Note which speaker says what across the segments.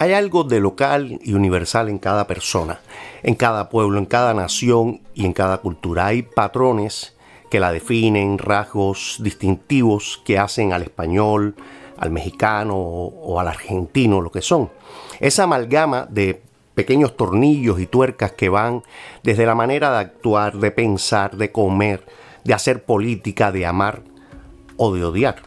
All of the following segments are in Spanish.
Speaker 1: Hay algo de local y universal en cada persona, en cada pueblo, en cada nación y en cada cultura. Hay patrones que la definen, rasgos distintivos que hacen al español, al mexicano o, al argentino lo que son. Esa amalgama de pequeños tornillos y tuercas que van desde la manera de actuar, de pensar, de comer, de hacer política, de amar o de odiar.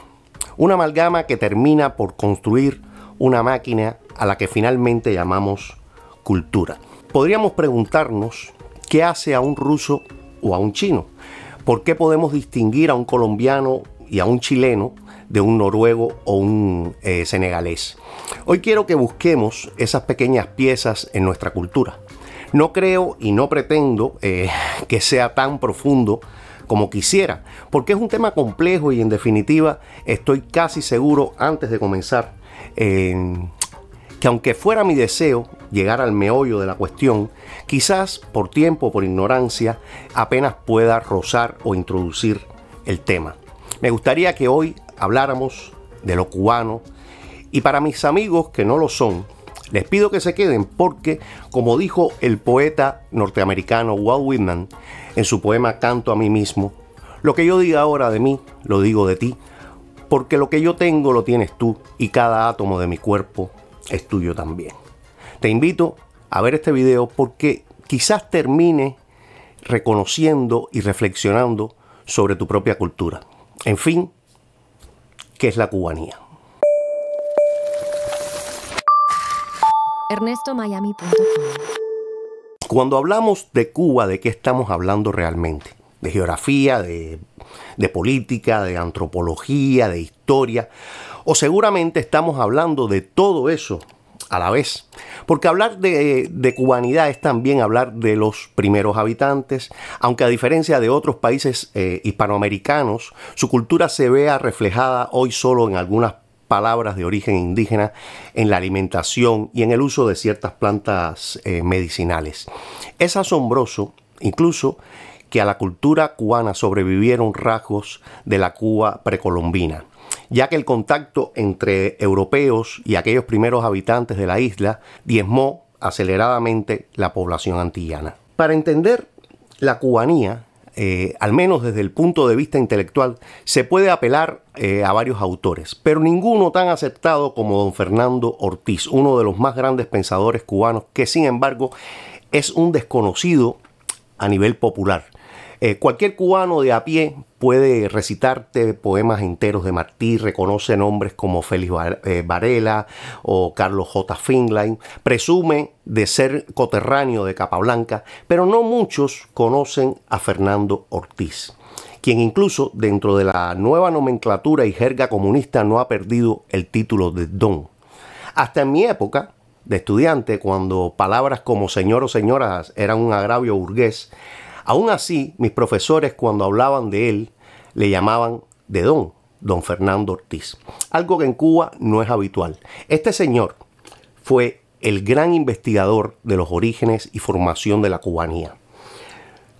Speaker 1: Una amalgama que termina por construir una máquina a la que finalmente llamamos cultura. Podríamos preguntarnos qué hace a un ruso o a un chino. ¿Por qué podemos distinguir a un colombiano y a un chileno de un noruego o un eh, senegalés? Hoy quiero que busquemos esas pequeñas piezas en nuestra cultura. No creo y no pretendo eh, que sea tan profundo como quisiera, porque es un tema complejo y en definitiva estoy casi seguro antes de comenzar en que aunque fuera mi deseo llegar al meollo de la cuestión, quizás por tiempo o por ignorancia apenas pueda rozar o introducir el tema. Me gustaría que hoy habláramos de lo cubano y para mis amigos que no lo son, les pido que se queden porque, como dijo el poeta norteamericano Walt Whitman en su poema Canto a mí mismo, lo que yo diga ahora de mí, lo digo de ti, porque lo que yo tengo lo tienes tú y cada átomo de mi cuerpo es tuyo también. Te invito a ver este video porque quizás termine reconociendo y reflexionando sobre tu propia cultura. En fin, ¿qué es la cubanía? Cuando hablamos de Cuba, ¿de qué estamos hablando realmente? De geografía, de, de política, de antropología, de historia o seguramente estamos hablando de todo eso a la vez. Porque hablar de, cubanidad es también hablar de los primeros habitantes, aunque a diferencia de otros países eh, hispanoamericanos, su cultura se vea reflejada hoy solo en algunas palabras de origen indígena en la alimentación y en el uso de ciertas plantas eh, medicinales. Es asombroso, incluso, que a la cultura cubana sobrevivieron rasgos de la Cuba precolombina ya que el contacto entre europeos y aquellos primeros habitantes de la isla diezmó aceleradamente la población antillana. Para entender la cubanía, eh, al menos desde el punto de vista intelectual, se puede apelar eh, a varios autores, pero ninguno tan aceptado como don Fernando Ortiz, uno de los más grandes pensadores cubanos, que sin embargo es un desconocido a nivel popular. Eh, cualquier cubano de a pie puede recitarte poemas enteros de Martí, reconoce nombres como Félix eh, Varela o Carlos J. Finlay, presume de ser coterráneo de Capablanca, pero no muchos conocen a Fernando Ortiz quien incluso dentro de la nueva nomenclatura y jerga comunista no ha perdido el título de don. Hasta en mi época de estudiante, cuando palabras como señor o señoras eran un agravio burgués, Aún así, mis profesores cuando hablaban de él le llamaban de don, don Fernando Ortiz, algo que en Cuba no es habitual. Este señor fue el gran investigador de los orígenes y formación de la cubanía.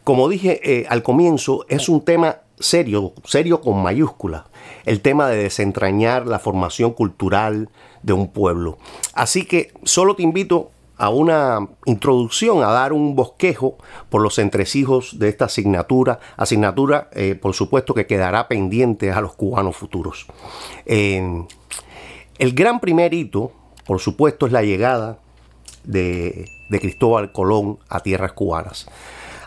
Speaker 1: Como dije eh, al comienzo, es un tema serio, serio con mayúscula, el tema de desentrañar la formación cultural de un pueblo. Así que solo te invito a una introducción, a dar un bosquejo por los entresijos de esta asignatura, asignatura eh, por supuesto que quedará pendiente a los cubanos futuros. el gran primer hito, por supuesto, es la llegada de, Cristóbal Colón a tierras cubanas.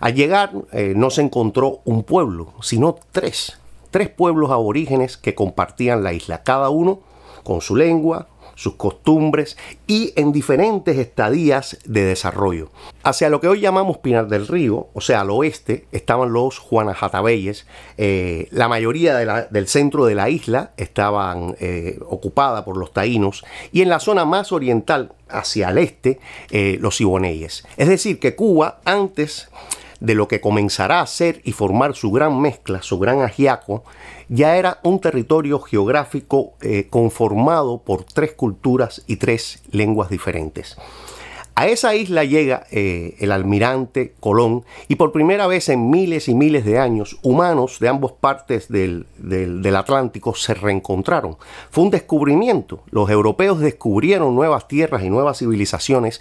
Speaker 1: Al llegar eh, no se encontró un pueblo, sino tres, tres pueblos aborígenes que compartían la isla, cada uno con su lengua, sus costumbres y en diferentes estadías de desarrollo. Hacia lo que hoy llamamos Pinar del Río, o sea, al oeste, estaban los Juanajatabeyes. Eh, la mayoría del centro de la isla estaban eh, ocupada por los taínos y en la zona más oriental, hacia el este, eh, los siboneyes. Es decir, que Cuba antes de lo que comenzará a ser y formar su gran mezcla, su gran agiaco, ya era un territorio geográfico eh, conformado por tres culturas y tres lenguas diferentes. A esa isla llega eh, el almirante Colón y por primera vez en miles y miles de años, humanos de ambas partes del, Atlántico se reencontraron. Fue un descubrimiento. Los europeos descubrieron nuevas tierras y nuevas civilizaciones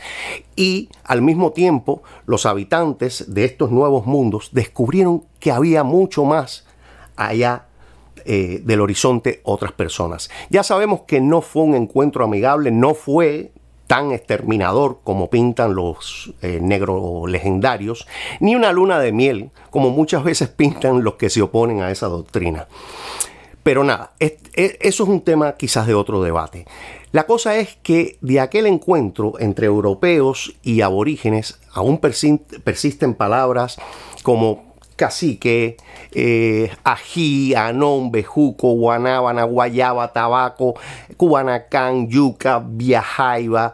Speaker 1: y al mismo tiempo los habitantes de estos nuevos mundos descubrieron que había mucho más allá eh, del horizonte otras personas. Ya sabemos que no fue un encuentro amigable, no fue tan exterminador como pintan los eh, negros legendarios, ni una luna de miel como muchas veces pintan los que se oponen a esa doctrina. Pero nada, eso es un tema quizás de otro debate. La cosa es que de aquel encuentro entre europeos y aborígenes aún persisten palabras como cacique, eh, ají, anón, bejuco, guanábana, guayaba, tabaco, cubanacán, yuca, viajaiba,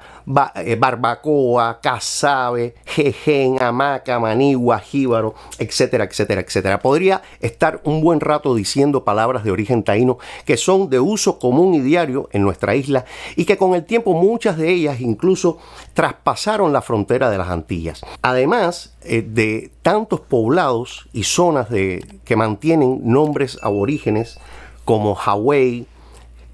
Speaker 1: eh, barbacoa, casabe, jején, hamaca, manigua, jíbaro, etcétera, etcétera, etcétera. Podría estar un buen rato diciendo palabras de origen taíno que son de uso común y diario en nuestra isla y que con el tiempo muchas de ellas incluso traspasaron la frontera de las Antillas. Además, eh, de tantos poblados y zonas que mantienen nombres aborígenes como Hawái,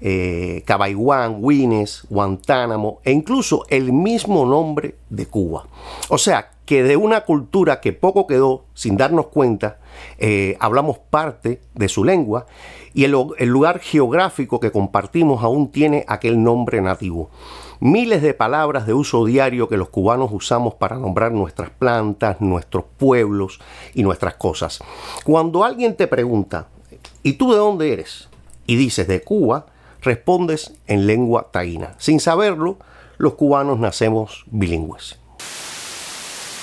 Speaker 1: eh, Cabaiguán, Wines, Guantánamo e incluso el mismo nombre de Cuba. O sea, que de una cultura que poco quedó sin darnos cuenta, eh, hablamos parte de su lengua y el lugar geográfico que compartimos aún tiene aquel nombre nativo miles de palabras de uso diario que los cubanos usamos para nombrar nuestras plantas, nuestros pueblos y nuestras cosas. Cuando alguien te pregunta, ¿y tú de dónde eres? y dices de Cuba, respondes en lengua taína. Sin saberlo, los cubanos nacemos bilingües.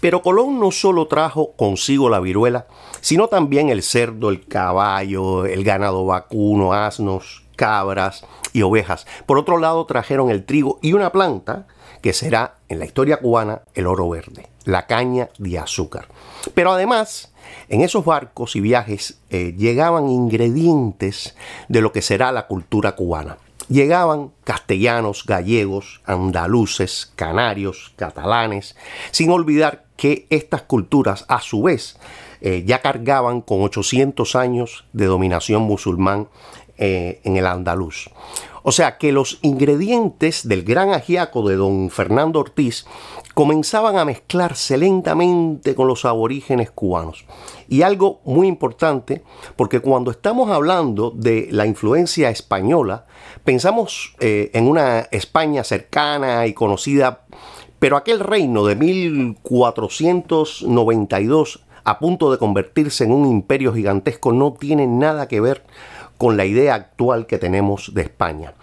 Speaker 1: Pero Colón no solo trajo consigo la viruela, sino también el cerdo, el caballo, el ganado vacuno, asnos, cabras y ovejas. Por otro lado, trajeron el trigo y una planta que será en la historia cubana el oro verde, la caña de azúcar. Pero además, en esos barcos y viajes eh, llegaban ingredientes de lo que será la cultura cubana. Llegaban castellanos, gallegos, andaluces, canarios, catalanes, sin olvidar que estas culturas a su vez eh, ya cargaban con 800 años de dominación musulmán eh, en el andaluz. O sea que los ingredientes del gran ajiaco de don Fernando Ortiz comenzaban a mezclarse lentamente con los aborígenes cubanos. Y algo muy importante, porque cuando estamos hablando de la influencia española, pensamos eh, en una España cercana y conocida, pero aquel reino de 1492 a punto de convertirse en un imperio gigantesco no tiene nada que ver con la idea actual que tenemos de España.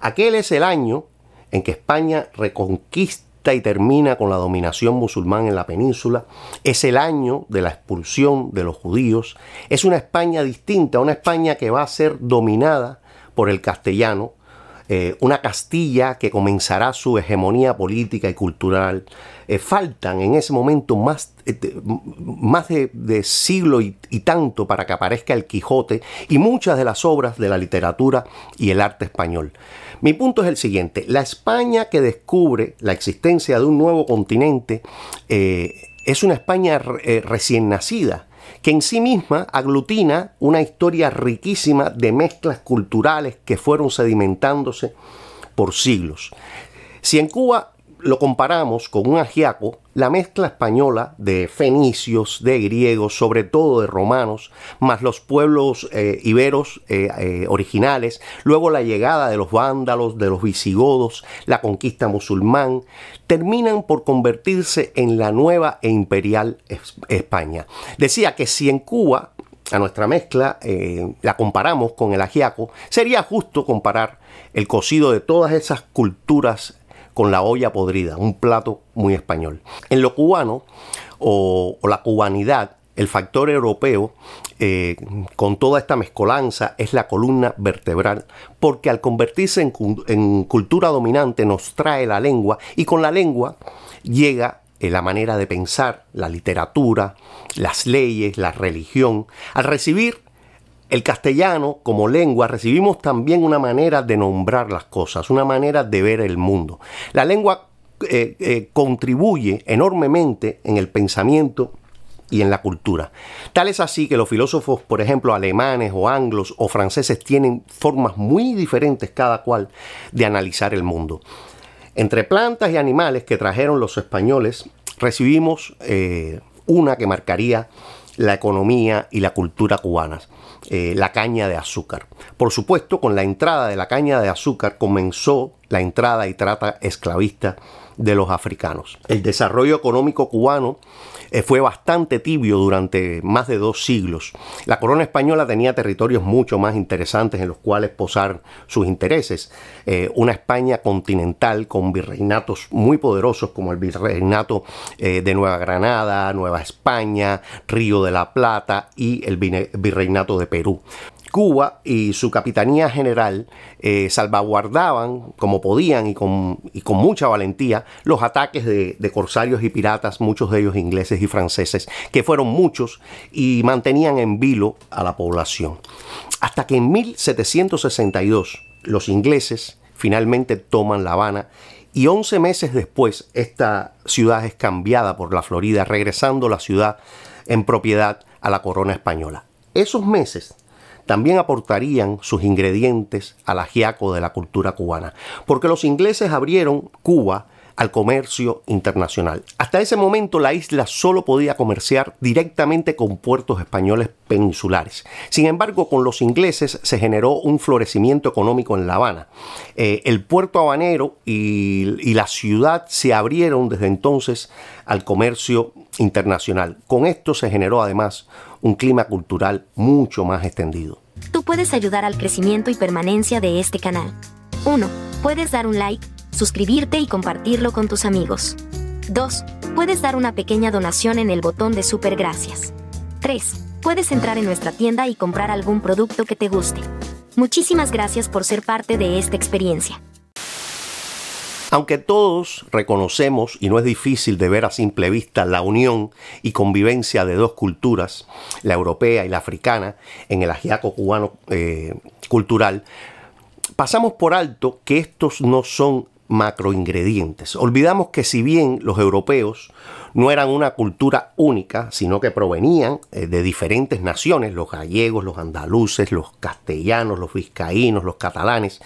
Speaker 1: Aquel es el año en que España reconquista y termina con la dominación musulmán en la península, es el año de la expulsión de los judíos, es una España distinta, una España que va a ser dominada por el castellano, eh, una Castilla que comenzará su hegemonía política y cultural. Eh, faltan en ese momento más, eh, más de, siglo y, tanto para que aparezca el Quijote y muchas de las obras de la literatura y el arte español. Mi punto es el siguiente, la España que descubre la existencia de un nuevo continente es una España recién nacida, que en sí misma aglutina una historia riquísima de mezclas culturales que fueron sedimentándose por siglos. Si en Cuba lo comparamos con un agiaco, la mezcla española de fenicios, de griegos, sobre todo de romanos, más los pueblos eh, iberos eh, eh, originales, luego la llegada de los vándalos, de los visigodos, la conquista musulmán, terminan por convertirse en la nueva e imperial España. Decía que si en Cuba a nuestra mezcla la comparamos con el agiaco sería justo comparar el cocido de todas esas culturas con la olla podrida, un plato muy español. En lo cubano o, la cubanidad, el factor europeo eh, con toda esta mezcolanza es la columna vertebral, porque al convertirse en, en cultura dominante nos trae la lengua y con la lengua llega eh, la manera de pensar, la literatura, las leyes, la religión. Al recibir el castellano como lengua recibimos también una manera de nombrar las cosas, una manera de ver el mundo. La lengua eh, eh, contribuye enormemente en el pensamiento y en la cultura. Tal es así que los filósofos, por ejemplo, alemanes o anglos o franceses tienen formas muy diferentes cada cual de analizar el mundo. Entre plantas y animales que trajeron los españoles, recibimos eh, una que marcaría la economía y la cultura cubanas. Eh, la caña de azúcar. Por supuesto, con la entrada de la caña de azúcar comenzó la entrada y trata esclavista de los africanos. El desarrollo económico cubano eh, fue bastante tibio durante más de dos siglos. La corona española tenía territorios mucho más interesantes en los cuales posar sus intereses. Eh, una España continental con virreinatos muy poderosos como el virreinato eh, de Nueva Granada, Nueva España, Río de la Plata y el virreinato de Perú. Cuba y su Capitanía General eh, salvaguardaban como podían y con, mucha valentía los ataques de, de, corsarios y piratas, muchos de ellos ingleses y franceses, que fueron muchos y mantenían en vilo a la población. Hasta que en 1762 los ingleses finalmente toman La Habana y 11 meses después esta ciudad es cambiada por la Florida, regresando la ciudad en propiedad a la corona española. Esos meses también aportarían sus ingredientes al ajiaco de la cultura cubana, porque los ingleses abrieron Cuba al comercio internacional. Hasta ese momento la isla solo podía comerciar directamente con puertos españoles peninsulares. Sin embargo, con los ingleses se generó un florecimiento económico en La Habana. Eh, el puerto habanero y, la ciudad se abrieron desde entonces al comercio internacional. Con esto se generó además un clima cultural mucho más extendido.
Speaker 2: Tú puedes ayudar al crecimiento y permanencia de este canal. ...uno, Puedes dar un like suscribirte y compartirlo con tus amigos. 2. Puedes dar una pequeña donación en el botón de Super Gracias. 3. Puedes entrar en nuestra tienda y comprar algún producto que te guste. Muchísimas gracias por ser parte de esta experiencia.
Speaker 1: Aunque todos reconocemos, y no es difícil de ver a simple vista, la unión y convivencia de dos culturas, la europea y la africana, en el ajiaco cubano eh, cultural, pasamos por alto que estos no son macroingredientes. Olvidamos que si bien los europeos no eran una cultura única, sino que provenían eh, de diferentes naciones, los gallegos, los andaluces, los castellanos, los vizcaínos, los catalanes,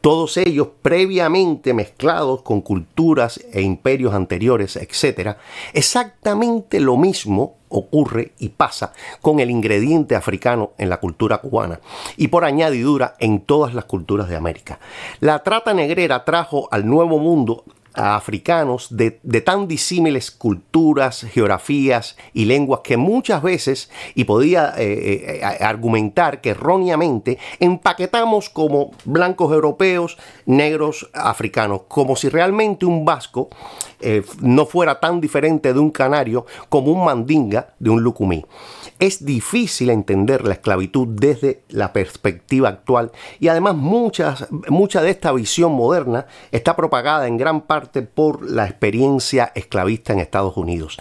Speaker 1: todos ellos previamente mezclados con culturas e imperios anteriores, etc. Exactamente lo mismo ocurre y pasa con el ingrediente africano en la cultura cubana y por añadidura en todas las culturas de América. La trata negrera trajo al Nuevo Mundo africanos de, tan disímiles culturas, geografías y lenguas que muchas veces, y podía eh, eh, argumentar que erróneamente, empaquetamos como blancos europeos, negros africanos, como si realmente un vasco eh, no fuera tan diferente de un canario como un mandinga de un lucumí. Es difícil entender la esclavitud desde la perspectiva actual y además mucha de esta visión moderna está propagada en gran parte por la experiencia esclavista en Estados Unidos.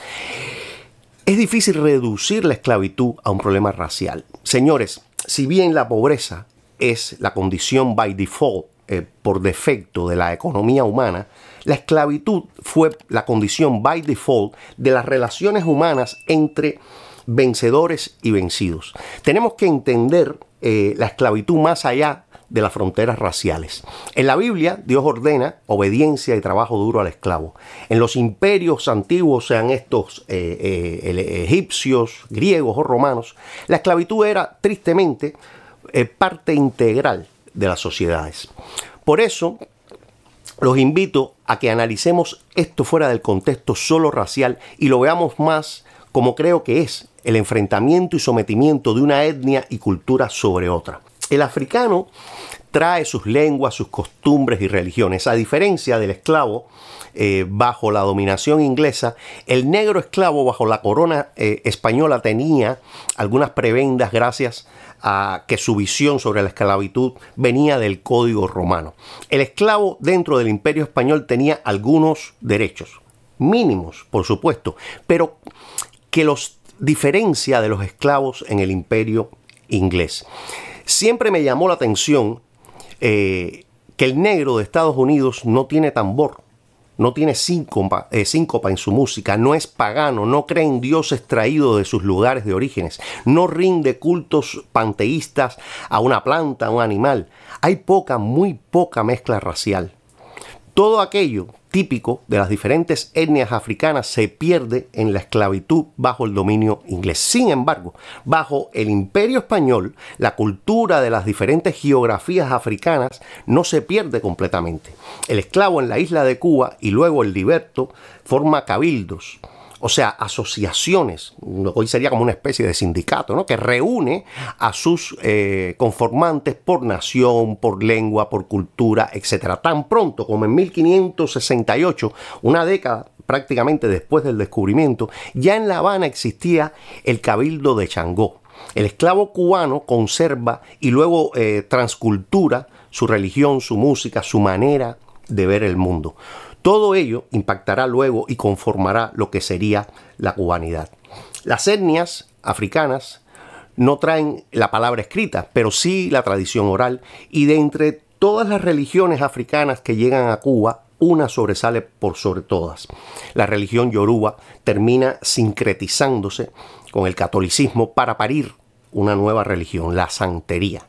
Speaker 1: Es difícil reducir la esclavitud a un problema racial. Señores, si bien la pobreza es la condición by default, eh, por defecto de la economía humana, la esclavitud fue la condición by default de las relaciones humanas entre vencedores y vencidos. Tenemos que entender eh, la esclavitud más allá de las fronteras raciales. En la Biblia Dios ordena obediencia y trabajo duro al esclavo. En los imperios antiguos, sean estos eh, eh, egipcios, griegos o romanos, la esclavitud era tristemente parte integral de las sociedades. Por eso, los invito a que analicemos esto fuera del contexto solo racial y lo veamos más como creo que es el enfrentamiento y sometimiento de una etnia y cultura sobre otra. El africano trae sus lenguas, sus costumbres y religiones. A diferencia del esclavo eh, bajo la dominación inglesa, el negro esclavo bajo la corona eh, española tenía algunas prebendas gracias a a que su visión sobre la esclavitud venía del código romano. El esclavo dentro del imperio español tenía algunos derechos, mínimos, por supuesto, pero que los diferencia de los esclavos en el imperio inglés. Siempre me llamó la atención eh, que el negro de Estados Unidos no tiene tambor no tiene eh, síncopa, en su música, no es pagano, no cree en dioses traídos de sus lugares de orígenes, no rinde cultos panteístas a una planta, a un animal. Hay poca, muy poca mezcla racial. Todo aquello típico de las diferentes etnias africanas se pierde en la esclavitud bajo el dominio inglés. Sin embargo, bajo el imperio español, la cultura de las diferentes geografías africanas no se pierde completamente. El esclavo en la isla de Cuba y luego el liberto forma cabildos o sea, asociaciones, hoy sería como una especie de sindicato, que reúne a sus eh, conformantes por nación, por lengua, por cultura, etc. Tan pronto como en 1568, una década prácticamente después del descubrimiento, ya en La Habana existía el Cabildo de Changó. El esclavo cubano conserva y luego eh, transcultura su religión, su música, su manera de ver el mundo. Todo ello impactará luego y conformará lo que sería la cubanidad. Las etnias africanas no traen la palabra escrita, pero sí la tradición oral, y de entre todas las religiones africanas que llegan a Cuba, una sobresale por sobre todas. La religión yoruba termina sincretizándose con el catolicismo para parir una nueva religión, la santería.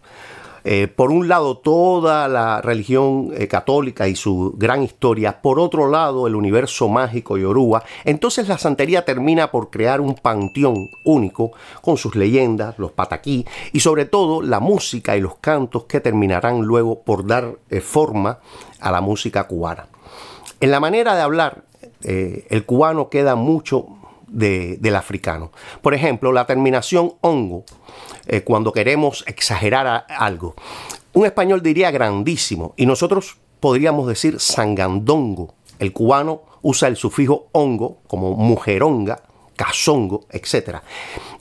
Speaker 1: Eh, por un lado, toda la religión eh, católica y su gran historia, por otro lado, el universo mágico y yoruba. Entonces la santería termina por crear un panteón único con sus leyendas, los pataquí y sobre todo la música y los cantos que terminarán luego por dar eh, forma a la música cubana. En la manera de hablar, el cubano queda mucho del africano. Por ejemplo, la terminación hongo eh, cuando queremos exagerar algo. Un español diría grandísimo y nosotros podríamos decir sangandongo. El cubano usa el sufijo hongo como mujeronga, casongo, etc.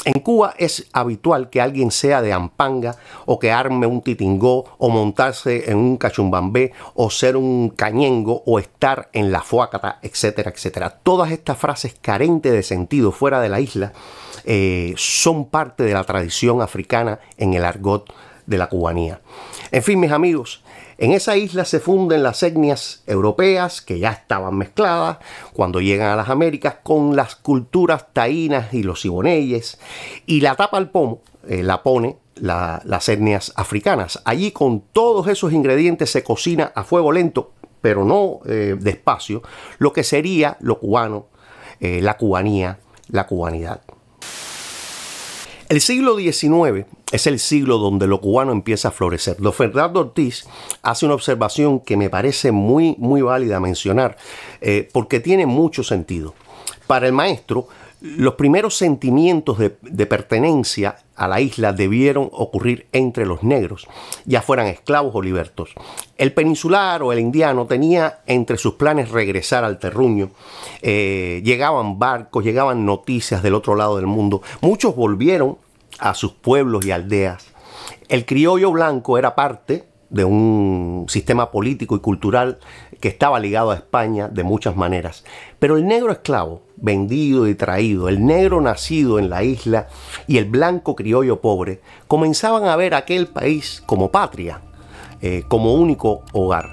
Speaker 1: En Cuba es habitual que alguien sea de ampanga o que arme un titingó o montarse en un cachumbambé o ser un cañengo o estar en la fuacata, etcétera, etcétera. Todas estas frases carentes de sentido fuera de la isla eh, son parte de la tradición africana en el argot de la cubanía. En fin, mis amigos, en esa isla se funden las etnias europeas que ya estaban mezcladas cuando llegan a las Américas con las culturas taínas y los siboneyes y la tapa al pomo eh, la pone las etnias africanas. Allí con todos esos ingredientes se cocina a fuego lento, pero no eh, despacio, lo que sería lo cubano, la cubanía, la cubanidad. El siglo XIX es el siglo donde lo cubano empieza a florecer. Don Fernando Ortiz hace una observación que me parece muy, muy válida mencionar, eh, porque tiene mucho sentido. Para el maestro, los primeros sentimientos de, pertenencia a la isla debieron ocurrir entre los negros, ya fueran esclavos o libertos. El peninsular o el indiano tenía entre sus planes regresar al terruño. Eh, llegaban barcos, llegaban noticias del otro lado del mundo. Muchos volvieron a sus pueblos y aldeas. El criollo blanco era parte de un sistema político y cultural que estaba ligado a España de muchas maneras. Pero el negro esclavo, vendido y traído, el negro nacido en la isla y el blanco criollo pobre, comenzaban a ver aquel país como patria, eh, como único hogar.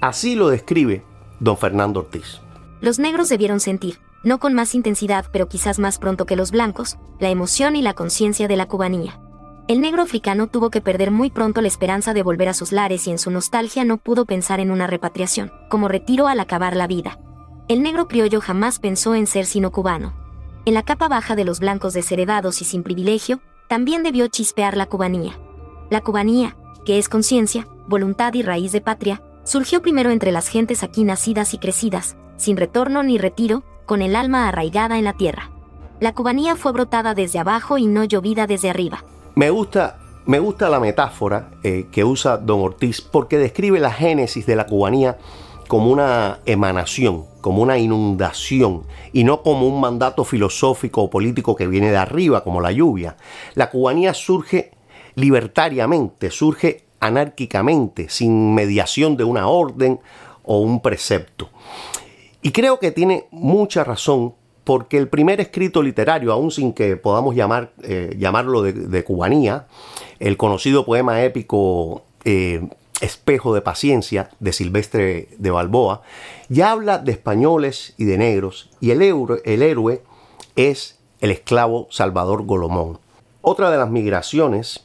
Speaker 1: Así lo describe don Fernando Ortiz.
Speaker 2: Los negros debieron sentir no con más intensidad pero quizás más pronto que los blancos, la emoción y la conciencia de la cubanía. El negro africano tuvo que perder muy pronto la esperanza de volver a sus lares y en su nostalgia no pudo pensar en una repatriación, como retiro al acabar la vida. El negro criollo jamás pensó en ser sino cubano. En la capa baja de los blancos desheredados y sin privilegio, también debió chispear la cubanía. La cubanía, que es conciencia, voluntad y raíz de patria, surgió primero entre las gentes aquí nacidas y crecidas, sin retorno ni retiro, con el alma arraigada en la tierra. La cubanía fue brotada desde abajo y no llovida desde arriba.
Speaker 1: Me gusta, me gusta la metáfora eh, que usa Don Ortiz porque describe la génesis de la cubanía como una emanación, como una inundación, y no como un mandato filosófico o político que viene de arriba, como la lluvia. La cubanía surge libertariamente, surge anárquicamente, sin mediación de una orden o un precepto. Y creo que tiene mucha razón porque el primer escrito literario, aún sin que podamos llamar, eh, llamarlo de, cubanía, el conocido poema épico eh, Espejo de Paciencia de Silvestre de Balboa, ya habla de españoles y de negros, y el héroe es el esclavo Salvador Golomón. Otra de las migraciones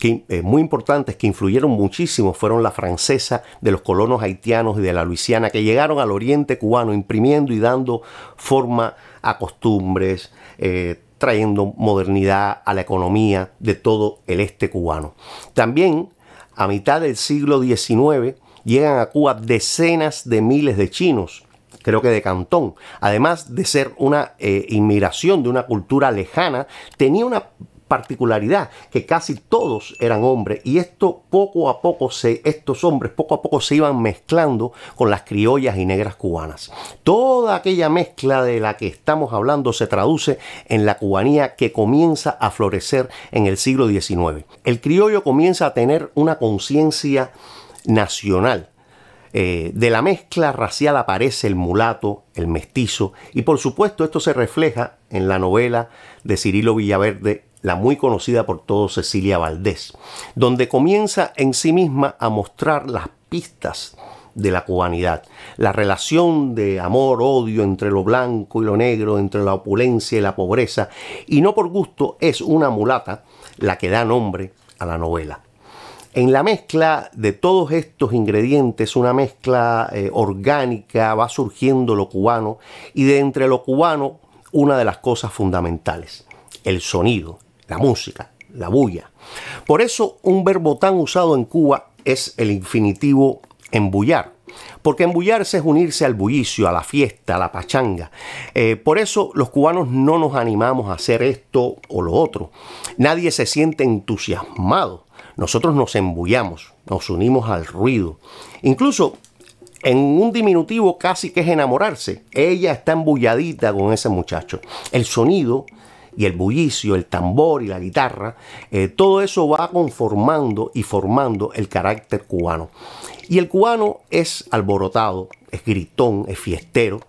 Speaker 1: eh, muy importantes que influyeron muchísimo fueron la francesa, de los colonos haitianos y de la Luisiana, que llegaron al oriente cubano imprimiendo y dando forma a costumbres, eh, trayendo modernidad a la economía de todo el este cubano. También a mitad del siglo XIX llegan a Cuba decenas de miles de chinos, creo que de Cantón. Además de ser una eh, inmigración de una cultura lejana, tenía una particularidad que casi todos eran hombres y esto poco a poco se, estos hombres poco a poco se iban mezclando con las criollas y negras cubanas. Toda aquella mezcla de la que estamos hablando se traduce en la cubanía que comienza a florecer en el siglo XIX. El criollo comienza a tener una conciencia nacional eh, de la mezcla racial aparece el mulato, el mestizo, y por supuesto esto se refleja en la novela de Cirilo Villaverde, la muy conocida por todos Cecilia Valdés, donde comienza en sí misma a mostrar las pistas de la cubanidad, la relación de amor-odio entre lo blanco y lo negro, entre la opulencia y la pobreza, y no por gusto es una mulata la que da nombre a la novela. En la mezcla de todos estos ingredientes, una mezcla eh, orgánica, va surgiendo lo cubano y de entre lo cubano, una de las cosas fundamentales, el sonido, la música, la bulla. Por eso un verbo tan usado en Cuba es el infinitivo embullar. Porque embullarse es unirse al bullicio, a la fiesta, a la pachanga. Eh, por eso los cubanos no nos animamos a hacer esto o lo otro. Nadie se siente entusiasmado. Nosotros nos embullamos, nos unimos al ruido. Incluso en un diminutivo casi que es enamorarse. Ella está embulladita con ese muchacho. El sonido y el bullicio, el tambor y la guitarra, eh, todo eso va conformando y formando el carácter cubano. Y el cubano es alborotado, es gritón, es fiestero.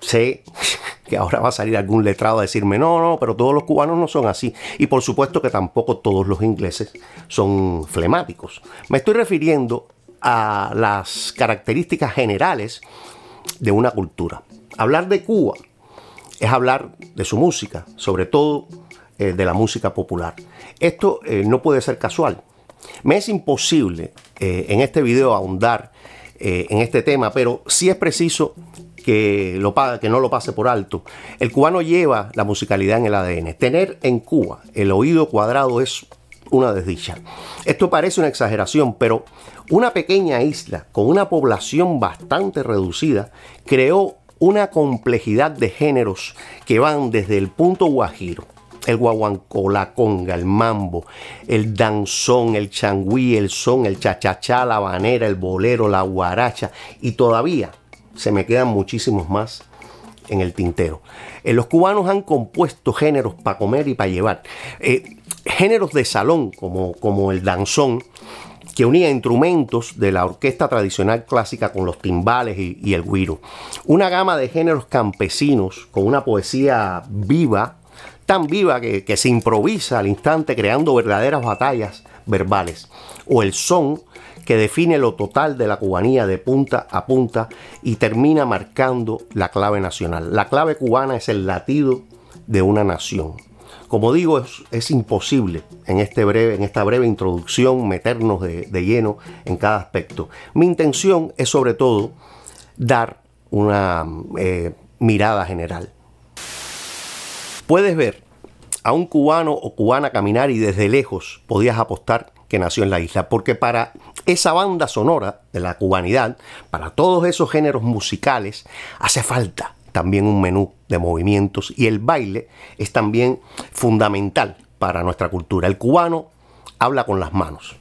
Speaker 1: Sé que ahora va a salir algún letrado a decirme, no, no, pero todos los cubanos no son así. Y por supuesto que tampoco todos los ingleses son flemáticos. Me estoy refiriendo a las características generales de una cultura. Hablar de Cuba es hablar de su música, sobre todo eh, de la música popular. Esto eh, no puede ser casual. Me es imposible eh, en este video ahondar en este tema, pero sí es preciso que, lo, que no lo pase por alto. El cubano lleva la musicalidad en el ADN. Tener en Cuba el oído cuadrado es una desdicha. Esto parece una exageración, pero una pequeña isla con una población bastante reducida creó una complejidad de géneros que van desde el punto guajiro, el guaguancó, la conga, el mambo, el danzón, el changüí, el son, el chachachá, la banera, el bolero, la guaracha y todavía se me quedan muchísimos más en el tintero. Eh, los cubanos han compuesto géneros para comer y para llevar. Eh, géneros de salón como, como el danzón, que unía instrumentos de la orquesta tradicional clásica con los timbales y, el guiro. Una gama de géneros campesinos con una poesía viva, tan viva que se improvisa al instante creando verdaderas batallas verbales. O el son que define lo total de la cubanía de punta a punta y termina marcando la clave nacional. La clave cubana es el latido de una nación. Como digo, es, imposible este en, esta breve introducción meternos de, lleno en cada aspecto. Mi intención es sobre todo dar una eh, mirada general. Puedes ver a un cubano o cubana caminar y desde lejos podías apostar que nació en la isla, porque para esa banda sonora de la cubanidad, para todos esos géneros musicales, hace falta también un menú de movimientos y el baile es también fundamental para nuestra cultura. El cubano habla con las manos,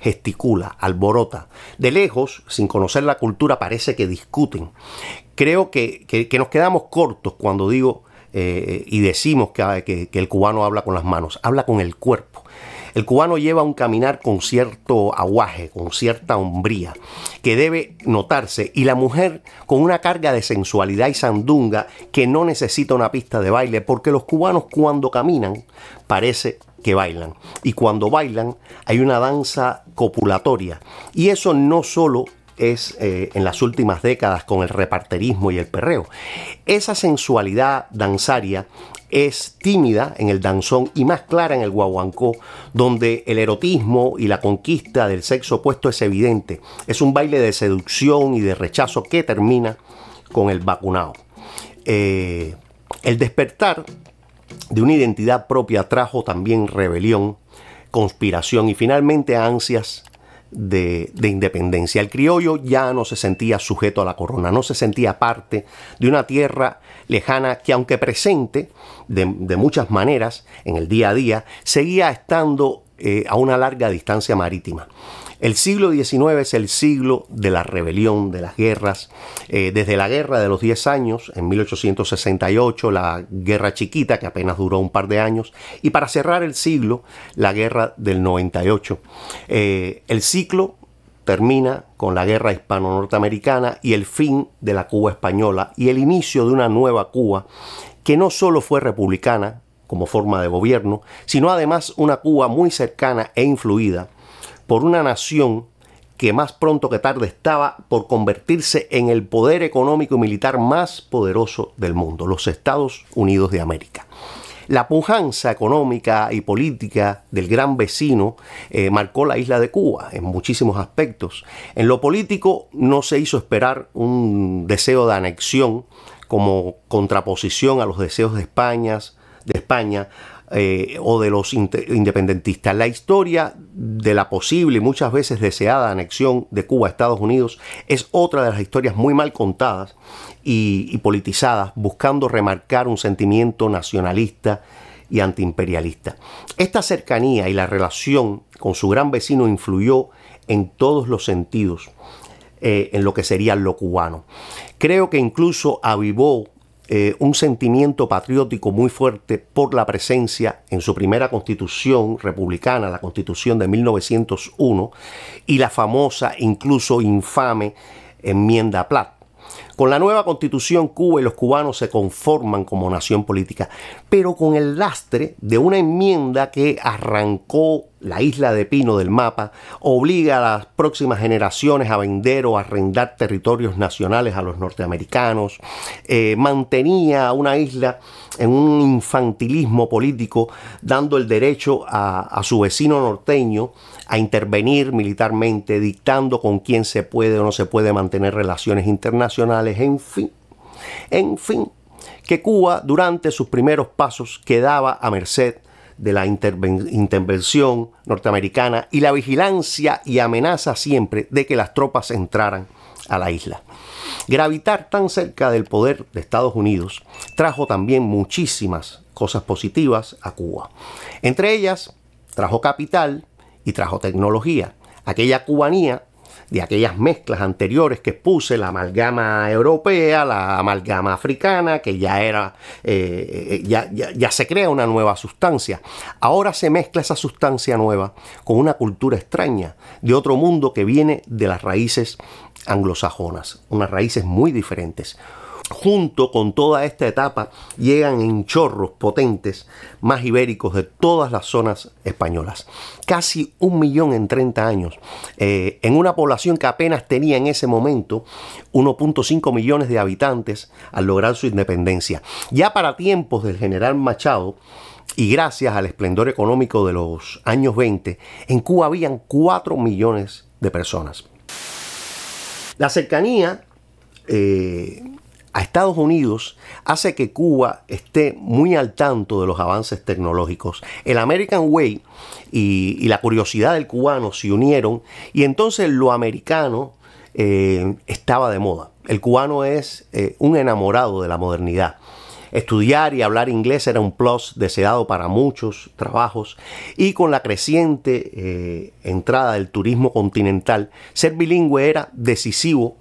Speaker 1: gesticula, alborota. De lejos, sin conocer la cultura, parece que discuten. Creo que, que, nos quedamos cortos cuando digo eh, y decimos que el cubano habla con las manos, habla con el cuerpo el cubano lleva un caminar con cierto aguaje, con cierta hombría, que debe notarse, y la mujer con una carga de sensualidad y sandunga que no necesita una pista de baile, porque los cubanos cuando caminan parece que bailan. Y cuando bailan hay una danza copulatoria. Y eso no solo es eh, en las últimas décadas con el reparterismo y el perreo. Esa sensualidad danzaria es tímida en el danzón y más clara en el guaguancó, donde el erotismo y la conquista del sexo opuesto es evidente. Es un baile de seducción y de rechazo que termina con el vacunado. Eh, el despertar de una identidad propia trajo también rebelión, conspiración y finalmente ansias de, de, independencia. El criollo ya no se sentía sujeto a la corona, no se sentía parte de una tierra lejana que aunque presente de, muchas maneras en el día a día, seguía estando eh, a una larga distancia marítima. El siglo XIX es el siglo de la rebelión, de las guerras. Eh, desde la guerra de los 10 años, en 1868, la guerra chiquita, que apenas duró un par de años, y para cerrar el siglo, la guerra del 98. Eh, el ciclo termina con la guerra hispano-norteamericana y el fin de la Cuba española y el inicio de una nueva Cuba que no solo fue republicana como forma de gobierno, sino además una Cuba muy cercana e influida por una nación que más pronto que tarde estaba por convertirse en el poder económico y militar más poderoso del mundo, los Estados Unidos de América. La pujanza económica y política del gran vecino eh, marcó la isla de Cuba en muchísimos aspectos. En lo político no se hizo esperar un deseo de anexión como contraposición a los deseos de de España eh, o de los independentistas. La historia de la posible y muchas veces deseada anexión de Cuba a Estados Unidos es otra de las historias muy mal contadas y, politizadas, buscando remarcar un sentimiento nacionalista y antiimperialista. Esta cercanía y la relación con su gran vecino influyó en todos los sentidos eh, en lo que sería lo cubano. Creo que incluso avivó eh, un sentimiento patriótico muy fuerte por la presencia en su primera constitución republicana, la constitución de 1901, y la famosa, incluso infame, enmienda Platt. Con la nueva constitución, Cuba y los cubanos se conforman como nación política, pero con el lastre de una enmienda que arrancó la isla de Pino del mapa, obliga a las próximas generaciones a vender o arrendar territorios nacionales a los norteamericanos, eh, mantenía a una isla en un infantilismo político, dando el derecho a, a su vecino norteño a intervenir militarmente, dictando con quién se puede o no se puede mantener relaciones internacionales, en fin, en fin, que Cuba durante sus primeros pasos quedaba a merced de la intervención norteamericana y la vigilancia y amenaza siempre de que las tropas entraran a la isla. Gravitar tan cerca del poder de Estados Unidos trajo también muchísimas cosas positivas a Cuba. Entre ellas, trajo capital y trajo tecnología. Aquella cubanía de aquellas mezclas anteriores que puse, la amalgama europea, la amalgama africana, que ya era, eh, ya, ya se crea una nueva sustancia. Ahora se mezcla esa sustancia nueva con una cultura extraña de otro mundo que viene de las raíces anglosajonas, unas raíces muy diferentes junto con toda esta etapa llegan en chorros potentes más ibéricos de todas las zonas españolas. Casi un millón en 30 años, eh, en una población que apenas tenía en ese momento 1.5 millones de habitantes al lograr su independencia. Ya para tiempos del general Machado, y gracias al esplendor económico de los años 20, en Cuba habían 4 millones de personas. La cercanía eh, a Estados Unidos hace que Cuba esté muy al tanto de los avances tecnológicos. El American Way y, la curiosidad del cubano se unieron y entonces lo americano eh, estaba de moda. El cubano es eh, un enamorado de la modernidad. Estudiar y hablar inglés era un plus deseado para muchos trabajos y con la creciente eh, entrada del turismo continental, ser bilingüe era decisivo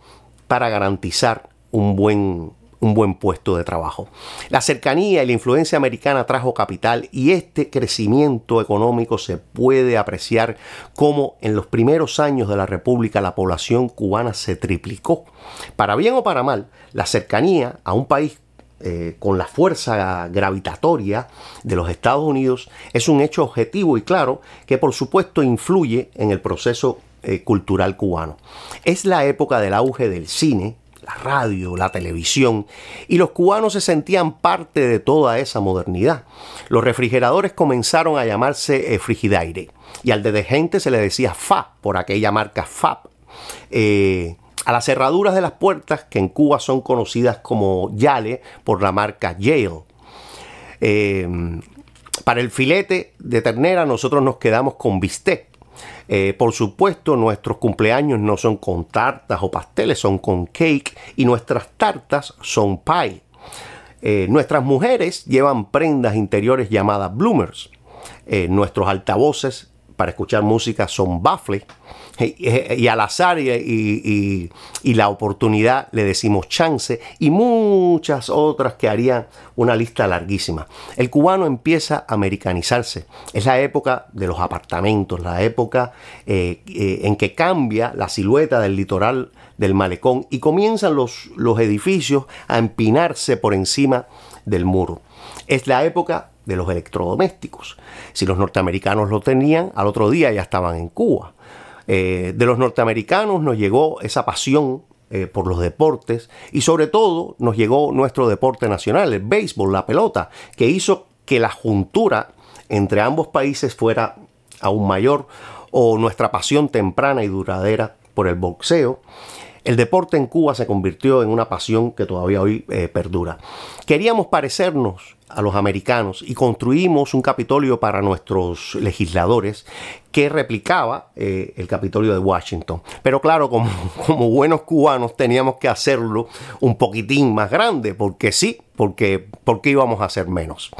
Speaker 1: para garantizar un buen, un buen puesto de trabajo. La cercanía y la influencia americana trajo capital y este crecimiento económico se puede apreciar como en los primeros años de la República la población cubana se triplicó. Para bien o para mal, la cercanía a un país eh, con la fuerza gravitatoria de los Estados Unidos es un hecho objetivo y claro que por supuesto influye en el proceso eh, cultural cubano. Es la época del auge del cine, la radio, la televisión, y los cubanos se sentían parte de toda esa modernidad. Los refrigeradores comenzaron a llamarse eh, Frigidaire, y al de gente se le decía FA, por aquella marca FAP. Eh, a las cerraduras de las puertas, que en Cuba son conocidas como Yale por la marca Yale. Eh, para el filete de ternera nosotros nos quedamos con bistec eh, por supuesto, nuestros cumpleaños no son con tartas o pasteles, son con cake y nuestras tartas son pie. Eh, nuestras mujeres llevan prendas interiores llamadas bloomers. Eh, nuestros altavoces para escuchar música son baffles. Eh, eh, y, al azar y, la oportunidad le decimos chance y muchas otras que harían una lista larguísima. El cubano empieza a americanizarse. Es la época de los apartamentos, la época eh, en que cambia la silueta del litoral del malecón y comienzan los edificios a empinarse por encima del muro. Es la época de los electrodomésticos. Si los norteamericanos lo tenían, al otro día ya estaban en Cuba. Eh, de los norteamericanos nos llegó esa pasión eh, por los deportes y sobre todo nos llegó nuestro deporte nacional, el béisbol, la pelota, que hizo que la juntura entre ambos países fuera aún mayor o nuestra pasión temprana y duradera por el boxeo. El deporte en Cuba se convirtió en una pasión que todavía hoy eh, perdura. Queríamos parecernos a los americanos y construimos un Capitolio para nuestros legisladores que replicaba eh, el Capitolio de Washington. Pero claro, como, buenos cubanos teníamos que hacerlo un poquitín más grande, porque sí, porque, porque íbamos a hacer menos.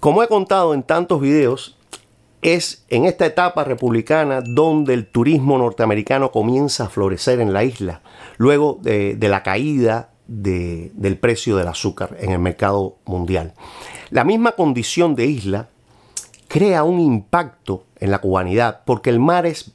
Speaker 1: Como he contado en tantos videos, es en esta etapa republicana donde el turismo norteamericano comienza a florecer en la isla, luego de, la caída del precio del azúcar en el mercado mundial. La misma condición de isla crea un impacto en la cubanidad, porque el mar es,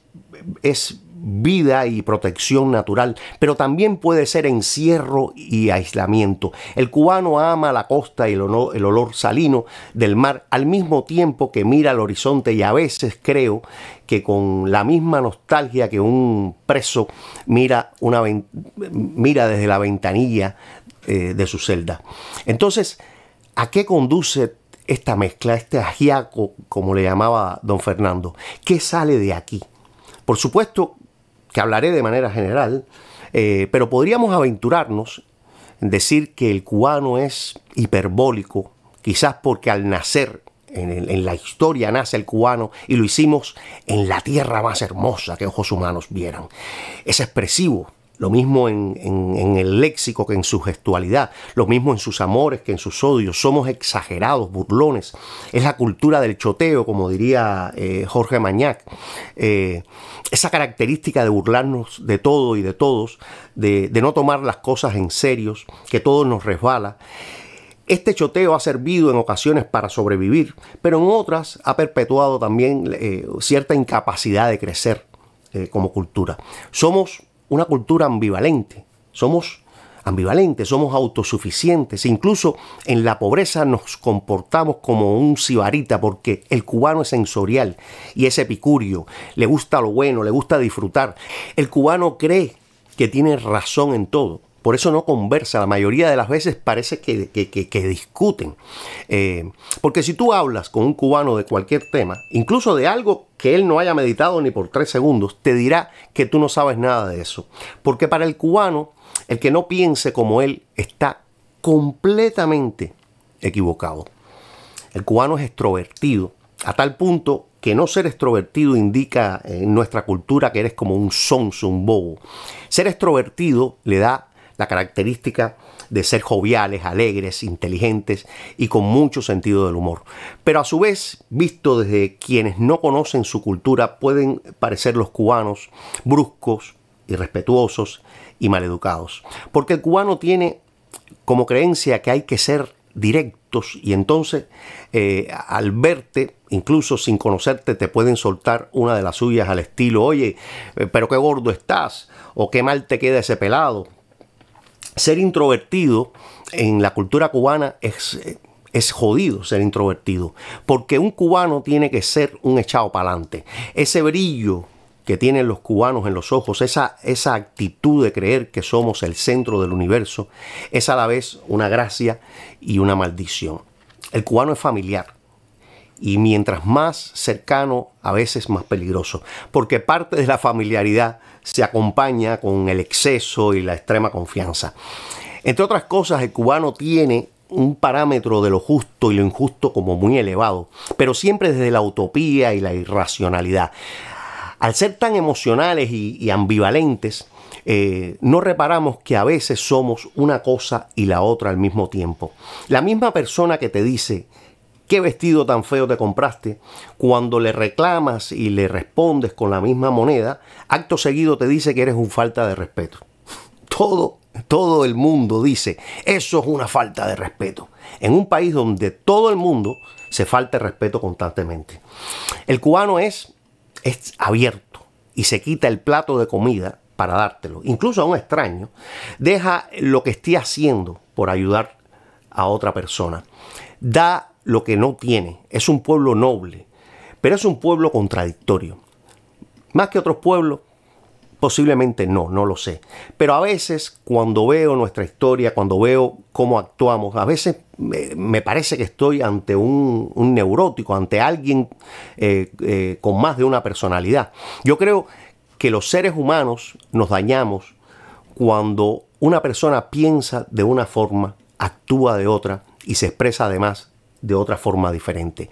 Speaker 1: es vida y protección natural, pero también puede ser encierro y aislamiento. El cubano ama la costa y el, olor, salino del mar al mismo tiempo que mira el horizonte y a veces creo que con la misma nostalgia que un preso mira, una, mira desde la ventanilla eh, de su celda. Entonces, ¿a qué conduce esta mezcla, este ajiaco, como le llamaba don Fernando. ¿Qué sale de aquí? Por supuesto que hablaré de manera general, eh, pero podríamos aventurarnos en decir que el cubano es hiperbólico, quizás porque al nacer en, la historia nace el cubano y lo hicimos en la tierra más hermosa que ojos humanos vieran. Es expresivo, lo mismo en, el léxico que en su gestualidad, lo mismo en sus amores que en sus odios. Somos exagerados, burlones. Es la cultura del choteo, como diría eh, Jorge Mañac. Eh, esa característica de burlarnos de todo y de todos, de, no tomar las cosas en serio. que todo nos resbala. Este choteo ha servido en ocasiones para sobrevivir, pero en otras ha perpetuado también eh, cierta incapacidad de crecer como cultura. Somos una cultura ambivalente. Somos ambivalentes, somos autosuficientes. Incluso en la pobreza nos comportamos como un sibarita porque el cubano es sensorial y es epicurio. Le gusta lo bueno, le gusta disfrutar. El cubano cree que tiene razón en todo. Por eso no conversa. La mayoría de las veces parece que, discuten. Eh, porque si tú hablas con un cubano de cualquier tema, incluso de algo que él no haya meditado ni por tres segundos, te dirá que tú no sabes nada de eso. Porque para el cubano, el que no piense como él está completamente equivocado. El cubano es extrovertido, a tal punto que no ser extrovertido indica en nuestra cultura que eres como un sonso, un bobo. Ser extrovertido le da la característica de ser joviales, alegres, inteligentes y con mucho sentido del humor. Pero a su vez, visto desde quienes no conocen su cultura, pueden parecer los cubanos bruscos, irrespetuosos y maleducados. Porque el cubano tiene como creencia que hay que ser directos y entonces eh, al verte, incluso sin conocerte, te pueden soltar una de las suyas al estilo, oye, eh, pero qué gordo estás, o qué mal te queda ese pelado, ser introvertido en la cultura cubana es, es jodido ser introvertido, porque un cubano tiene que ser un echado para adelante. Ese brillo que tienen los cubanos en los ojos, esa, esa actitud de creer que somos el centro del universo, es a la vez una gracia y una maldición. El cubano es familiar, y mientras más cercano, a veces más peligroso, porque parte de la familiaridad se acompaña con el exceso y la extrema confianza. Entre otras cosas, el cubano tiene un parámetro de lo justo y lo injusto como muy elevado, pero siempre desde la utopía y la irracionalidad. Al ser tan emocionales y, ambivalentes, eh, no reparamos que a veces somos una cosa y la otra al mismo tiempo. La misma persona que te dice qué vestido tan feo te compraste, cuando le reclamas y le respondes con la misma moneda, acto seguido te dice que eres un falta de respeto. Todo, todo el mundo dice, eso es una falta de respeto. En un país donde todo el mundo se falta el respeto constantemente. El cubano es, es abierto y se quita el plato de comida para dártelo, incluso a un extraño, deja lo que esté haciendo por ayudar a otra persona. Da lo que no tiene. Es un pueblo noble, pero es un pueblo contradictorio. Más que otros pueblos, posiblemente no, no lo sé. Pero a veces cuando veo nuestra historia, cuando veo cómo actuamos, a veces me, parece que estoy ante un, neurótico, ante alguien eh, eh, con más de una personalidad. Yo creo que los seres humanos nos dañamos cuando una persona piensa de una forma, actúa de otra y se expresa además de otra forma diferente.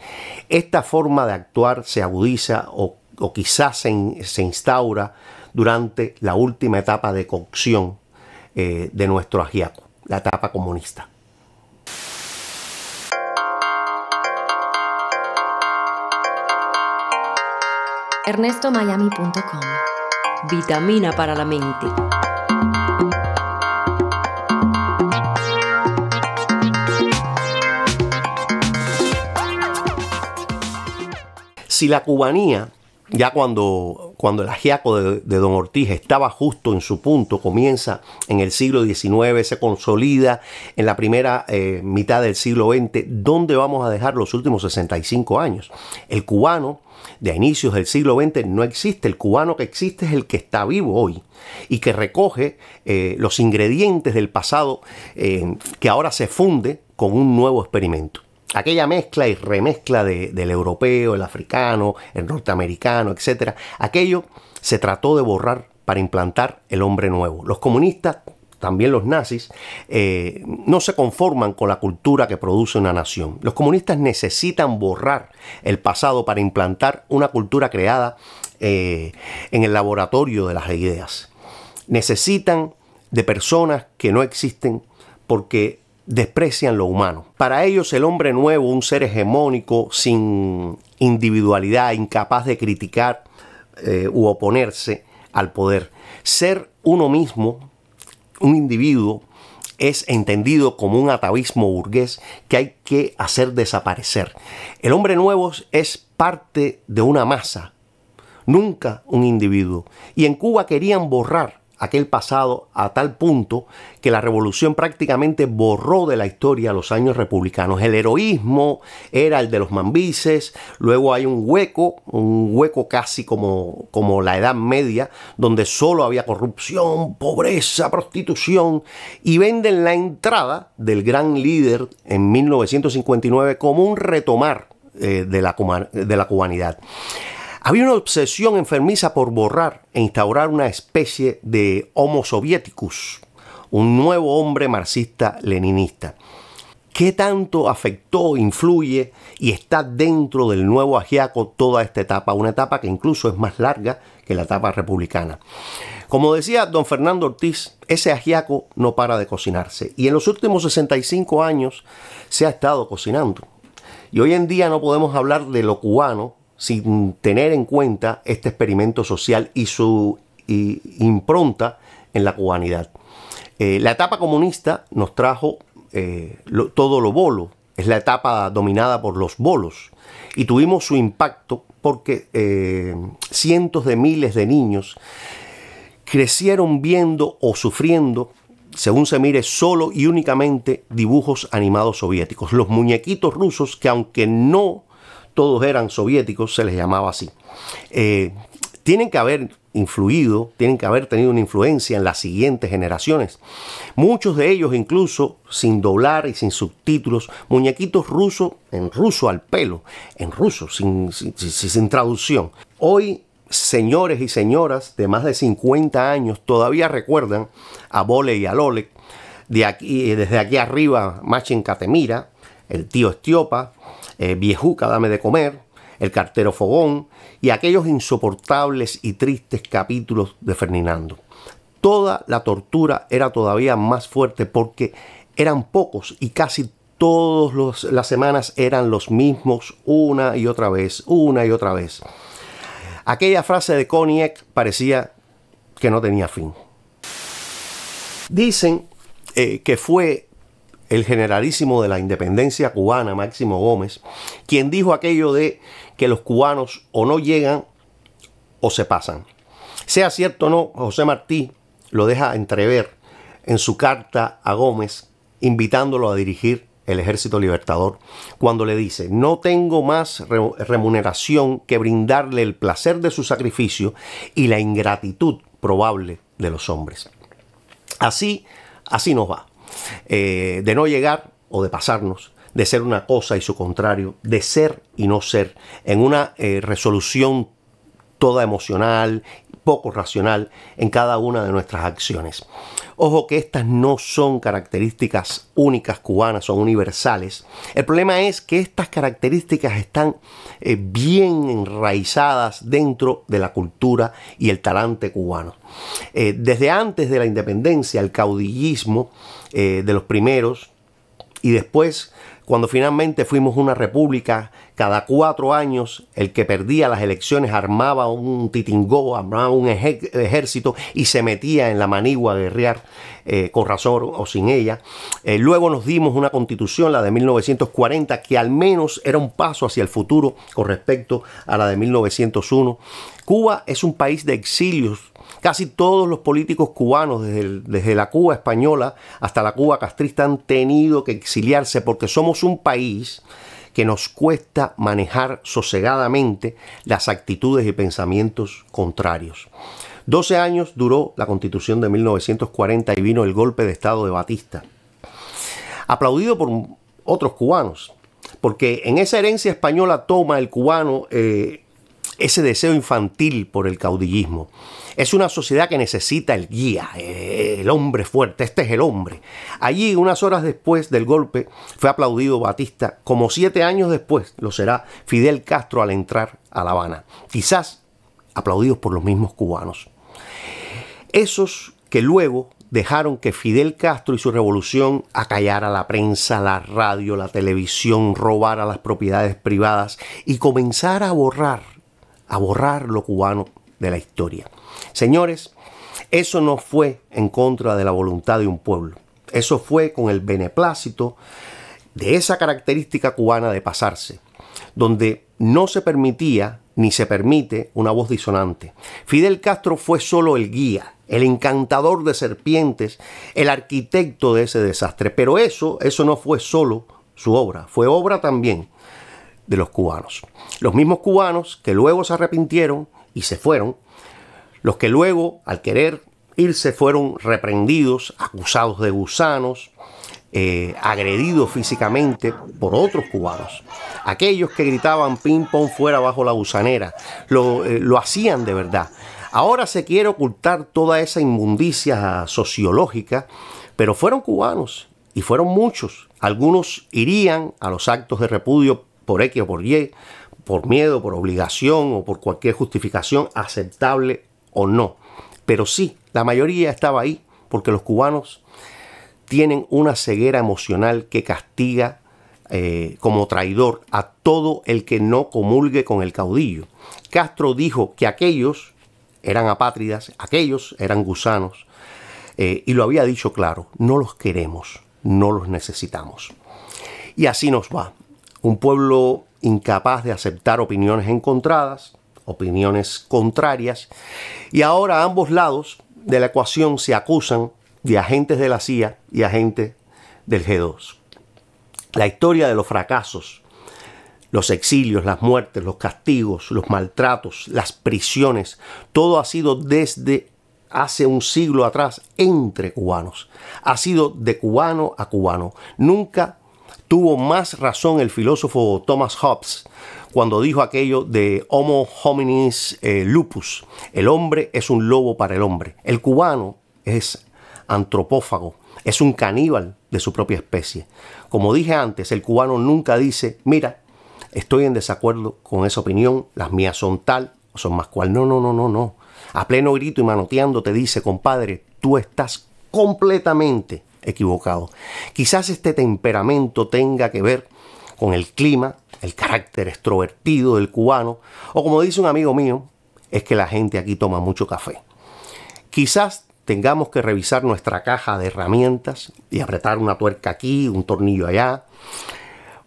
Speaker 1: Esta forma de actuar se agudiza o, quizás se, instaura durante la última etapa de cocción eh, de nuestro agiaco la etapa comunista.
Speaker 2: ErnestoMiami.com Vitamina para la mente.
Speaker 1: Si la cubanía, ya cuando, cuando el agiaco de, Don Ortiz estaba justo en su punto, comienza en el siglo XIX, se consolida en la primera eh, mitad del siglo XX, ¿dónde vamos a dejar los últimos 65 años? El cubano de inicios del siglo XX no existe. El cubano que existe es el que está vivo hoy y que recoge eh, los ingredientes del pasado eh, que ahora se funde con un nuevo experimento aquella mezcla y remezcla del europeo, el africano, el norteamericano, etc. Aquello se trató de borrar para implantar el hombre nuevo. Los comunistas, también los nazis, eh, no se conforman con la cultura que produce una nación. Los comunistas necesitan borrar el pasado para implantar una cultura creada eh, en el laboratorio de las ideas. Necesitan de personas que no existen porque desprecian lo humano. Para ellos el hombre nuevo, un ser hegemónico, sin individualidad, incapaz de criticar eh, u oponerse al poder. Ser uno mismo, un individuo, es entendido como un atavismo burgués que hay que hacer desaparecer. El hombre nuevo es parte de una masa, nunca un individuo. Y en Cuba querían borrar aquel pasado a tal punto que la revolución prácticamente borró de la historia los años republicanos. El heroísmo era el de los mambises, luego hay un hueco, un hueco casi como, como la Edad Media, donde solo había corrupción, pobreza, prostitución, y venden la entrada del gran líder en 1959 como un retomar eh, de, la, de la cubanidad. Había una obsesión enfermiza por borrar e instaurar una especie de Homo Sovieticus, un nuevo hombre marxista-leninista. ¿Qué tanto afectó, influye y está dentro del nuevo agiaco toda esta etapa? Una etapa que incluso es más larga que la etapa republicana. Como decía don Fernando Ortiz, ese agiaco no para de cocinarse y en los últimos 65 años se ha estado cocinando. Y hoy en día no podemos hablar de lo cubano sin tener en cuenta este experimento social y su impronta en la cubanidad. Eh, la etapa comunista nos trajo eh, todo lo bolo, es la etapa dominada por los bolos, y tuvimos su impacto porque eh, cientos de miles de niños crecieron viendo o sufriendo, según se mire, solo y únicamente dibujos animados soviéticos, los muñequitos rusos que aunque no todos eran soviéticos, se les llamaba así. Eh, tienen que haber influido, tienen que haber tenido una influencia en las siguientes generaciones. Muchos de ellos incluso sin doblar y sin subtítulos, muñequitos rusos en ruso al pelo, en ruso, sin, sin, sin traducción. Hoy señores y señoras de más de 50 años todavía recuerdan a Bole y a Lolek, de aquí, eh, desde aquí arriba Machin Katemira, el tío Estiopa, eh, Viejuca, dame de comer, El cartero fogón y aquellos insoportables y tristes capítulos de Ferdinando. Toda la tortura era todavía más fuerte porque eran pocos y casi todas las semanas eran los mismos una y otra vez, una y otra vez. Aquella frase de Koniec parecía que no tenía fin. Dicen eh, que fue el generalísimo de la independencia cubana, Máximo Gómez, quien dijo aquello de que los cubanos o no llegan o se pasan. Sea cierto o no, José Martí lo deja entrever en su carta a Gómez, invitándolo a dirigir el Ejército Libertador, cuando le dice, no tengo más remuneración que brindarle el placer de su sacrificio y la ingratitud probable de los hombres. Así, así nos va. Eh, de no llegar o de pasarnos, de ser una cosa y su contrario, de ser y no ser, en una eh, resolución toda emocional, poco racional en cada una de nuestras acciones. Ojo que estas no son características únicas cubanas, son universales. El problema es que estas características están eh, bien enraizadas dentro de la cultura y el talante cubano. Eh, desde antes de la independencia, el caudillismo eh, de los primeros y después cuando finalmente fuimos una república, cada cuatro años el que perdía las elecciones armaba un titingó, armaba un ejército y se metía en la manigua de guerrear eh, con razón o sin ella. Eh, luego nos dimos una constitución, la de 1940, que al menos era un paso hacia el futuro con respecto a la de 1901. Cuba es un país de exilios Casi todos los políticos cubanos, desde, desde la Cuba española hasta la Cuba castrista, han tenido que exiliarse porque somos un país que nos cuesta manejar sosegadamente las actitudes y pensamientos contrarios. 12 años duró la constitución de 1940 y vino el golpe de Estado de Batista, aplaudido por otros cubanos, porque en esa herencia española toma el cubano eh, ese deseo infantil por el caudillismo. Es una sociedad que necesita el guía, eh, el hombre fuerte, este es el hombre. Allí, unas horas después del golpe, fue aplaudido Batista, como siete años después lo será Fidel Castro al entrar a La Habana, quizás aplaudidos por los mismos cubanos. Esos que luego dejaron que Fidel Castro y su revolución acallara la prensa, la radio, la televisión, robara las propiedades privadas y comenzara a borrar a borrar lo cubano de la historia. Señores, eso no fue en contra de la voluntad de un pueblo. Eso fue con el beneplácito de esa característica cubana de pasarse, donde no se permitía ni se permite una voz disonante. Fidel Castro fue solo el guía, el encantador de serpientes, el arquitecto de ese desastre. Pero eso, eso no fue solo su obra, fue obra también de los cubanos. Los mismos cubanos que luego se arrepintieron y se fueron, los que luego, al querer irse, fueron reprendidos, acusados de gusanos, eh, agredidos físicamente por otros cubanos. Aquellos que gritaban ping-pong fuera bajo la gusanera, lo, eh, lo hacían de verdad. Ahora se quiere ocultar toda esa inmundicia sociológica, pero fueron cubanos y fueron muchos. Algunos irían a los actos de repudio por X o por Y, por miedo, por obligación o por cualquier justificación aceptable o no. Pero sí, la mayoría estaba ahí porque los cubanos tienen una ceguera emocional que castiga eh, como traidor a todo el que no comulgue con el caudillo. Castro dijo que aquellos eran apátridas, aquellos eran gusanos, eh, y lo había dicho claro, no los queremos, no los necesitamos. Y así nos va un pueblo incapaz de aceptar opiniones encontradas, opiniones contrarias, y ahora ambos lados de la ecuación se acusan de agentes de la CIA y agentes del G2. La historia de los fracasos, los exilios, las muertes, los castigos, los maltratos, las prisiones, todo ha sido desde hace un siglo atrás entre cubanos. Ha sido de cubano a cubano, nunca tuvo más razón el filósofo Thomas Hobbes cuando dijo aquello de Homo hominis eh, lupus, el hombre es un lobo para el hombre. El cubano es antropófago, es un caníbal de su propia especie. Como dije antes, el cubano nunca dice, mira, estoy en desacuerdo con esa opinión, las mías son tal o son más cual. No, no, no, no, no. A pleno grito y manoteando te dice, compadre, tú estás completamente equivocado. Quizás este temperamento tenga que ver con el clima, el carácter extrovertido del cubano, o como dice un amigo mío, es que la gente aquí toma mucho café. Quizás tengamos que revisar nuestra caja de herramientas y apretar una tuerca aquí, un tornillo allá,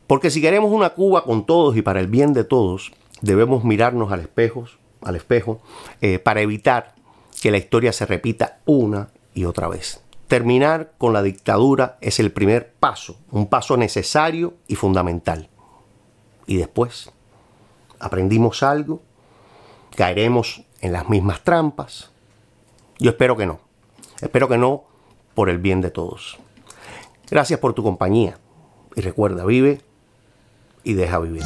Speaker 1: porque si queremos una Cuba con todos y para el bien de todos, debemos mirarnos al espejo, al espejo eh, para evitar que la historia se repita una y otra vez. Terminar con la dictadura es el primer paso, un paso necesario y fundamental. Y después, ¿aprendimos algo? ¿Caeremos en las mismas trampas? Yo espero que no. Espero que no por el bien de todos. Gracias por tu compañía y recuerda, vive y deja vivir.